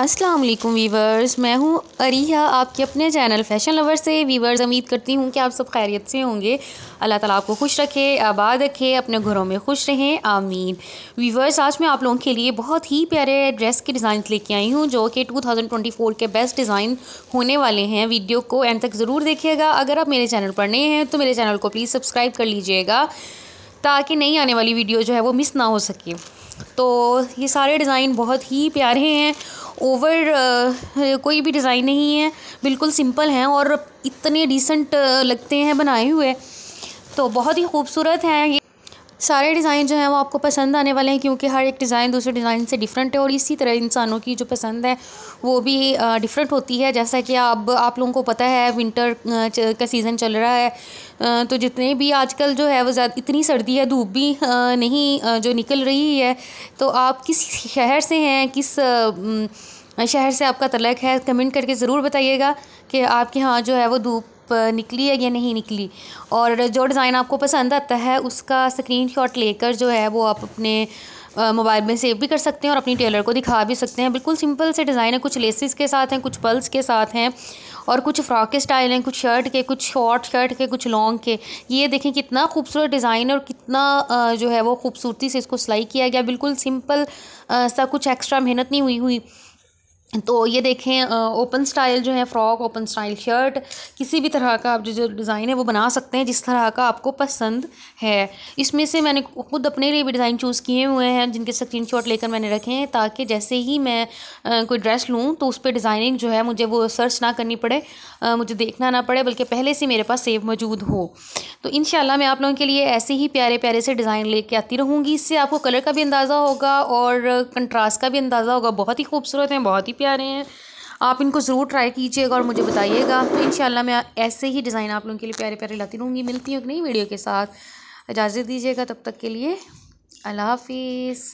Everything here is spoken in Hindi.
अस्सलाम वालेकुम वीवर्स मैं हूँ अरिया आपके अपने चैनल फैशन लवर से वीवर्स उम्मीद करती हूँ कि आप सब खैरियत से होंगे अल्लाह ताला आपको खुश रखे आबाद रखे अपने घरों में खुश रहें आमीन वीवर्स आज मैं आप लोगों के लिए बहुत ही प्यारे ड्रेस के डिज़ाइन लेके आई हूँ जो कि फोर के बेस्ट डिज़ाइन होने वाले हैं वीडियो को एंड तक ज़रूर देखिएगा अगर आप मेरे चैनल पर नए हैं तो मेरे चैनल को प्लीज़ सब्सक्राइब कर लीजिएगा ताकि नई आने वाली वीडियो जो है वो मिस ना हो सके तो ये सारे डिज़ाइन बहुत ही प्यारे हैं ओवर कोई भी डिज़ाइन नहीं है बिल्कुल सिंपल हैं और इतने डिसेंट लगते हैं बनाए हुए तो बहुत ही खूबसूरत हैं ये सारे डिज़ाइन जो हैं वो आपको पसंद आने वाले हैं क्योंकि हर एक डिज़ाइन दूसरे डिज़ाइन से डिफरेंट है और इसी तरह इंसानों की जो पसंद है वो भी डिफरेंट होती है जैसा कि अब आप लोगों को पता है विंटर का सीज़न चल रहा है तो जितने भी आजकल जो है वो ज़्यादा इतनी सर्दी है धूप भी नहीं जो निकल रही है तो आप किस शहर से हैं किस शहर से आपका तलक है कमेंट करके ज़रूर बताइएगा कि आपके यहाँ जो है वो धूप निकली है या नहीं निकली और जो डिज़ाइन आपको पसंद आता है उसका स्क्रीन शॉट लेकर जो है वो आप अपने मोबाइल में सेव भी कर सकते हैं और अपनी टेलर को दिखा भी सकते हैं बिल्कुल सिंपल से डिज़ाइन है कुछ लेसिस के साथ हैं कुछ पल्स के साथ हैं और कुछ फ्रॉक के स्टाइल हैं कुछ शर्ट के कुछ शॉर्ट शर्ट के कुछ लॉन्ग के ये देखें कितना खूबसूरत डिज़ाइन और कितना जो है वो खूबसूरती से इसको सिलाई किया गया बिल्कुल सिंपल सा कुछ एक्स्ट्रा मेहनत नहीं हुई हुई तो ये देखें ओपन स्टाइल जो है फ़्रॉक ओपन स्टाइल शर्ट किसी भी तरह का आप जो जो डिज़ाइन है वो बना सकते हैं जिस तरह का आपको पसंद है इसमें से मैंने खुद अपने लिए भी डिज़ाइन चूज़ किए हुए हैं जिनके स्क्रीन शॉट लेकर मैंने रखे हैं ताकि जैसे ही मैं आ, कोई ड्रेस लूँ तो उस पर डिज़ाइनिंग जो है मुझे वो सर्च ना करनी पड़े आ, मुझे देखना ना पड़े बल्कि पहले से मेरे पास सेव मौजूद हो तो इन मैं आप लोगों के लिए ऐसे ही प्यारे प्यारे से डिज़ाइन लेके आती रहूँगी इससे आपको कलर का भी अंदाज़ा होगा और कंट्रास्ट का भी अंदाज़ा होगा बहुत ही खूबसूरत हैं बहुत ही प्यारे हैं आप इनको ज़रूर ट्राई कीजिएगा और मुझे बताइएगा तो इन मैं ऐसे ही डिज़ाइन आप लोगों के लिए प्यारे प्यारे लाती रहूँगी मिलती हूँ एक नई वीडियो के साथ इजाज़त दीजिएगा तब तक के लिए अल्लाह हाफिज़